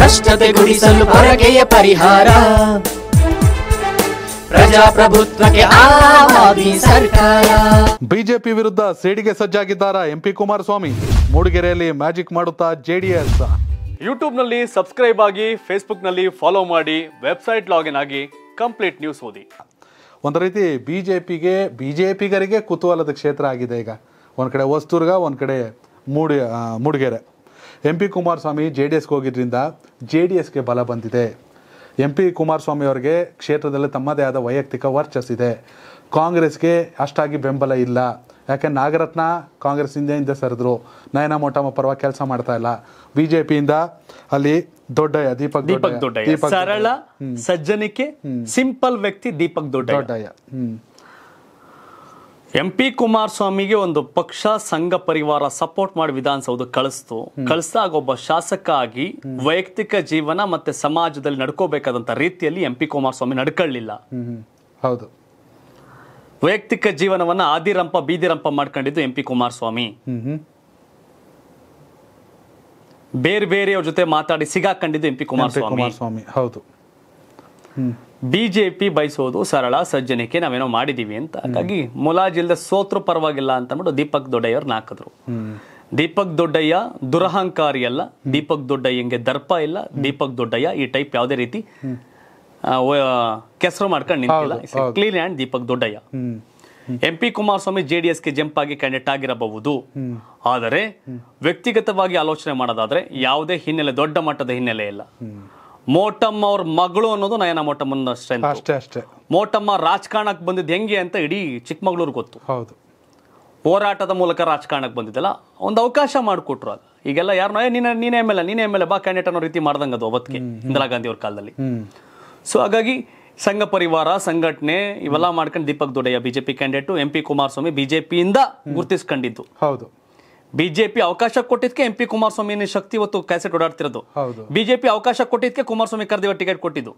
ಭ್ರಷ್ಟತೆ ಗುಡಿಸಲು ಪರಕೆಯ ಪರಿಹಾರ ಪ್ರಜಾಪ್ರಭುತ್ವಕ್ಕೆ ಸರ್ಕಾರ ಬಿಜೆಪಿ ವಿರುದ್ಧ ಸೇಡಿಗೆ ಸಜ್ಜಾಗಿದ್ದಾರಾ ಎಂಪಿ ಕುಮಾರಸ್ವಾಮಿ ಮೂಡಿಗೆರೆಯಲ್ಲಿ ಮ್ಯಾಜಿಕ್ ಮಾಡುತ್ತಾ ಜೆಡಿಎಸ್ ಯೂಟ್ಯೂಬ್ನಲ್ಲಿ ಸಬ್ಸ್ಕ್ರೈಬ್ ಆಗಿ ಫೇಸ್ಬುಕ್ನಲ್ಲಿ ಫಾಲೋ ಮಾಡಿ ವೆಬ್ಸೈಟ್ ಲಾಗಿನ್ ಆಗಿ ಕಂಪ್ಲೀಟ್ ನ್ಯೂಸ್ ಓದಿ ಒಂದು ರೀತಿ ಬಿಜೆಪಿಗೆ ಬಿಜೆಪಿಗರಿಗೆ ಕುತೂಹಲದ ಕ್ಷೇತ್ರ ಆಗಿದೆ ಈಗ ಒಂದು ಕಡೆ ಹೊಸ್ತೂರ್ಗ ಒಂದು ಕಡೆ ಮೂಡಿ Mudigere M P Kumaraswamy J D ಎಸ್ಗೆ ಹೋಗಿದ್ದರಿಂದ ಜೆ ಡಿ ಎಸ್ಗೆ ಬಲ ಬಂದಿದೆ ಎಂ ಪಿ ಕುಮಾರಸ್ವಾಮಿ ಅವರಿಗೆ ಕ್ಷೇತ್ರದಲ್ಲಿ ತಮ್ಮದೇ ಆದ ವೈಯಕ್ತಿಕ ವರ್ಚಸ್ಸಿದೆ ಕಾಂಗ್ರೆಸ್ಗೆ ಅಷ್ಟಾಗಿ ಬೆಂಬಲ ಇಲ್ಲ ಯಾಕೆ ನಾಗರತ್ನ ಕಾಂಗ್ರೆಸ್ಸಿಂದ ಹಿಂದೆ ಸರಿದ್ರು ನಯನ ಮೋಟಮ್ಮ ಪರವಾಗಿ ಕೆಲಸ ಮಾಡ್ತಾ ಇಲ್ಲ ಬಿಜೆಪಿಯಿಂದ ಅಲ್ಲಿ ದೊಡ್ಡಯ್ಯ ದೀಪಕ್ ದೊಡ್ಡ ಸರಳ ಸಜ್ಜನಿಕೆ ಸಿಂಪಲ್ ವ್ಯಕ್ತಿ ದೀಪಕ್ ದೊಡ್ಡಯ್ಯ ಹ್ಮ್ ಎಂ ಪಿ ಕುಮಾರಸ್ವಾಮಿಗೆ ಒಂದು ಪಕ್ಷ ಸಂಘ ಪರಿವಾರ ಸಪೋರ್ಟ್ ಮಾಡಿ ವಿಧಾನಸೌಧ ಕಳಿಸ್ತು ಕಳಿಸ್ದಾಗ ಒಬ್ಬ ಶಾಸಕ ಆಗಿ ವೈಯಕ್ತಿಕ ಜೀವನ ಮತ್ತೆ ಸಮಾಜದಲ್ಲಿ ನಡ್ಕೋಬೇಕಾದಂತ ರೀತಿಯಲ್ಲಿ ಎಂ ಪಿ ಕುಮಾರಸ್ವಾಮಿ ನಡ್ಕೊಳ್ಳಿಲ್ಲ ಹೌದು ವೈಯಕ್ತಿಕ ಜೀವನವನ್ನ ಆದಿರಂಪ ಬೀದಿರಂಪ ಮಾಡ್ಕೊಂಡಿದ್ದು ಎಂ ಪಿ ಕುಮಾರಸ್ವಾಮಿ ಬೇರೆ ಬೇರೆಯವ್ರ ಜೊತೆ ಮಾತಾಡಿ ಸಿಗಾಕೊಂಡಿದ್ದು ಎಂ ಪಿ ಕುಮಾರಸ್ವಾಮಿ ಹೌದು ಬಿಜೆಪಿ ಬಯಸೋದು ಸರಳ ಸಜ್ಜನಿಕೆ ನಾವೇನೋ ಮಾಡಿದೀವಿ ಅಂತ ಹಾಗಾಗಿ ಮುಲಾಜಿಲ್ದ ಸೋತ್ರು ಪರವಾಗಿಲ್ಲ ಅಂತಂದ್ಬಿಟ್ಟು ದೀಪಕ್ ದೊಡ್ಡಯ್ಯವ್ರನ್ನ ಹಾಕಿದ್ರು ದೀಪಕ್ ದೊಡ್ಡಯ್ಯ ದುರಹಂಕಾರಿ ಅಲ್ಲ ದೀಪಕ್ ದೊಡ್ಡಯ್ಯಂಗೆ ದರ್ಪ ಇಲ್ಲ ದೀಪಕ್ ದೊಡ್ಡಯ್ಯ ಈ ಟೈಪ್ ಯಾವುದೇ ರೀತಿ ಕೆಸರು ಮಾಡ್ಕೊಂಡು ನಿಂತಿಲ್ಲ clean and Deepak Doddaiah M P Kumaraswamy J D ಎಸ್ಗೆ ಜಂಪ್ ಆಗಿ ಕ್ಯಾಂಡಿಡೇಟ್ ಆಗಿರಬಹುದು ಆದರೆ ವ್ಯಕ್ತಿಗತವಾಗಿ ಆಲೋಚನೆ ಮಾಡೋದಾದ್ರೆ ಯಾವುದೇ ಹಿನ್ನೆಲೆ ದೊಡ್ಡ ಮಟ್ಟದ ಹಿನ್ನೆಲೆ ಇಲ್ಲ ಮೋಟಮ್ಮ ಅವ್ರ ಮಗಳು ಅನ್ನೋದು ನಯನ ಮೋಟಮ್ಮನ ಸ್ಟ್ರೆಂತ್ ಅಷ್ಟೇ ಅಷ್ಟೇ ಮೋಟಮ್ಮ ರಾಜಕಾರಣಕ್ಕೆ ಬಂದಿದ್ದು ಹೆಂಗೆ ಅಂತ ಇಡೀ ಚಿಕ್ಕಮಗಳೂರು ಗೊತ್ತು ಹೌದು ಹೋರಾಟದ ಮೂಲಕ ರಾಜಕಾರಣಕ್ಕೆ ಬಂದಿದ್ದಲ್ಲ ಒಂದು ಅವಕಾಶ ಮಾಡಿಕೊಟ್ರು ಅದು ಈಗೆಲ್ಲ ಯಾರು ನೀನು ನೀನೇ ಎಮ್ ಎಲ್ ನೀನೇ ಎಮ್ ಎಲ್ ಬಾ ಕ್ಯಾಂಡಿಡೇಟ್ ಅನ್ನೋ ರೀತಿ ಮಾಡ್ದಂಗೆ ಅದು ಅವತ್ತಿಗೆ ಇಂದಿರಾ ಗಾಂಧಿ ಅವ್ರ ಕಾಲದಲ್ಲಿ ಸೊ ಹಾಗಾಗಿ ಸಂಘ ಪರಿವಾರ ಸಂಘಟನೆ ಇವೆಲ್ಲ ಮಾಡ್ಕೊಂಡು Deepak Doddaiah BJP candidate M P Kumaraswamy ಬಿಜೆಪಿಯಿಂದ ಗುರುತಿಸ್ಕೊಂಡಿದ್ದು ಹೌದು ಬಿಜೆಪಿ ಅವಕಾಶ ಕೊಟ್ಟಿದ್ಕೆ ಎಂ ಪಿ ಕುಮಾರಸ್ವಾಮಿ ಶಕ್ತಿ ಇವತ್ತು ಕ್ಯಾಸೆಟ್ ಓಡಾಡ್ತಿರೋದು ಬಿಜೆಪಿ ಅವಕಾಶ ಕೊಟ್ಟಿದ್ಕೆ ಕುಮಾರಸ್ವಾಮಿ ಕರೆದಿವ ಟಿಕೆಟ್ ಕೊಟ್ಟಿದ್ದು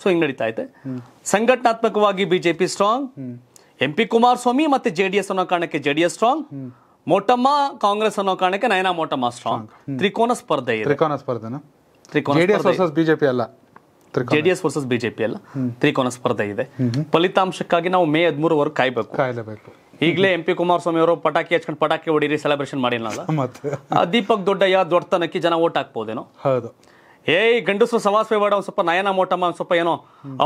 ಸೊ ಹಿಂಗ್ ನಡೀತಾ ಐತೆ ಸಂಘಟನಾತ್ಮಕವಾಗಿ BJP strong M P Kumaraswamy ಮತ್ತೆ ಜೆಡಿಎಸ್ ಅನ್ನೋ ಕಾರಣಕ್ಕೆ ಜೆಡಿಎಸ್ ಸ್ಟ್ರಾಂಗ್ ಮೋಟಮ್ಮ ಕಾಂಗ್ರೆಸ್ ಅನ್ನೋ ಕಾರಣಕ್ಕೆ ನಯನಾ ಮೋಟಮ್ಮ ಸ್ಟ್ರಾಂಗ್ ತ್ರಿಕೋನ ಸ್ಪರ್ಧೆ ಇದೆ ತ್ರಿಕೋನ ಸ್ಪರ್ಧೆ ತ್ರಿಕೋನ ಬಿಜೆಪಿ ಅಲ್ಲ ಜೆಡಿಎಸ್ ವರ್ಸಸ್ ಬಿಜೆಪಿ ಅಲ್ಲ ತ್ರಿಕೋನ ಸ್ಪರ್ಧೆ ಇದೆ ಫಲಿತಾಂಶಕ್ಕಾಗಿ ನಾವು ಮೇ ಹದಿಮೂರವರೆಗೂ ಕಾಯ್ಬೇಕು ಕಾಯಲೇಬೇಕು ಈಗಲೇ ಎಂ ಪಿ ಕುಮಾರಸ್ವಾಮಿ ಅವರು ಪಟಾಕಿ ಹಚ್ಕೊಂಡು ಪಟಾಕಿ ಹೊಡೀರಿ ಸೆಲೆಬ್ರೇಷನ್ ಮಾಡಿಲ್ಲ ಆ ದೀಪಕ್ ದೊಡ್ಡಯ್ಯ ದೊಡ್ಡತನಕ್ಕೆ ಜನ ಓಟ್ ಹಾಕ್ಬೋದೇನೋ ಹೌದು ಏಯ್ ಗಂಡಸರು ಸಮಾಜ ಬೇಡ ಒಂದ್ ಸ್ವಲ್ಪ ನಯನ ಮೋಟಮ್ಮ ಸ್ವಲ್ಪ ಏನೋ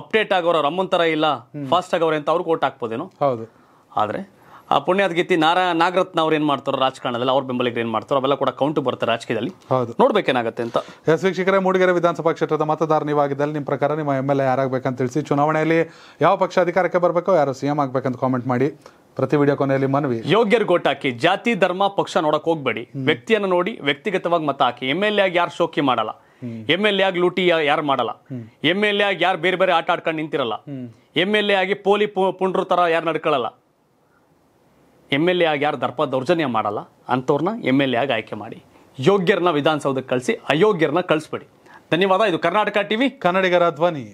ಅಪ್ಡೇಟ್ ಆಗೋರು ತರ ಇಲ್ಲ ಫಾಸ್ಟ್ ಆಗೋರೆ ಅಂತ ಅವ್ರಿಗೆ ಓಟ್ ಹಾಕ್ಬೋದೇನೋ ಹೌದು ಆದ್ರೆ ಆ ಪುಣ್ಯದ ಗೀತಿ ನಾರಾ ನಾಗರತ್ನ ಅವ್ರು ಏನ್ ಮಾಡ್ತಾರೋ ರಾಜಕಾರಣದಲ್ಲಿ ಅವ್ರ ಬೆಂಬಲಿಗರು ಏನ್ ಮಾಡ್ತಾರೋ ಅವೆಲ್ಲ ಕೂಡ ಕೌಂಟ್ ಬರ್ತಾರೆ ರಾಜಕೀಯದಲ್ಲಿ ಹೌದು ನೋಡ್ಬೇಕೇನಾಗುತ್ತೆ ಅಂತ ಎಸ್ ವೀಕ್ಷಕರೇ ಮೂಡಿಗೆರೆ ವಿಧಾನಸಭಾ ಕ್ಷೇತ್ರದ ಮತದಾರ ನೀವಾಗಿದ್ದಲ್ಲಿ ನಿಮ್ಮ ಪ್ರಕಾರ ನಿಮ್ಮ ಎಮ್ ಎಲ್ ಎ ಯಾರಾಗಬೇಕಂತ ತಿಳಿಸಿ ಚುನಾವಣೆಯಲ್ಲಿ ಯಾವ ಪಕ್ಷ ಅಧಿಕಾರಕ್ಕೆ ಬರಬೇಕೋ ಯಾರು ಸಿಎಂ ಆಗ್ಬೇಕಂತ ಕಾಮೆಂಟ್ ಮಾಡಿ ಪ್ರತಿ ವಿಡಿಯೋ ಕೊನೆಯಲ್ಲಿ ಮನವಿ ಯೋಗ್ಯರ್ ಗೋಟ್ ಹಾಕಿ ಜಾತಿ ಧರ್ಮ ಪಕ್ಷ ನೋಡಕ್ ಹೋಗ್ಬೇಡಿ ವ್ಯಕ್ತಿಯನ್ನು ನೋಡಿ ವ್ಯಕ್ತಿಗತವಾಗಿ ಮತ ಹಾಕಿ ಎಮ್ ಎಲ್ ಎ ಆಗಿ ಯಾರು ಶೋಕಿ ಮಾಡಲ್ಲ ಎಮ್ ಎಲ್ ಎ ಆಗಿ ಲೂಟಿ ಯಾರು ಮಾಡಲ್ಲ ಎಮ್ ಎಲ್ ಎ ಆಗಿ ಯಾರು ಬೇರೆ ಬೇರೆ ಆಟ ಆಡ್ಕೊಂಡು ನಿಂತಿರಲ್ಲ ಎಮ್ ಎಲ್ ಎ ಆಗಿ ಪೋಲಿ ಪುಂಡ್ರು ತರ ಯಾರು ನಡ್ಕೊಳ್ಳಲ್ಲ ಎಮ್ ಎಲ್ ಎ ಆಗಿ ಯಾರು ದರ್ಪ ದೌರ್ಜನ್ಯ ಮಾಡಲ್ಲ ಅಂಥವ್ರನ್ನ ಎಮ್ ಎಲ್ ಎ ಆಗಿ ಆಯ್ಕೆ ಮಾಡಿ ಯೋಗ್ಯರನ್ನ ವಿಧಾನಸೌಧಕ್ಕೆ ಕಳಿಸಿ ಅಯೋಗ್ಯರನ್ನ ಕಳಿಸ್ಬೇಡಿ ಧನ್ಯವಾದ ಇದು ಕರ್ನಾಟಕ ಟಿವಿ ಕನ್ನಡಿಗರ ಧ್ವನಿ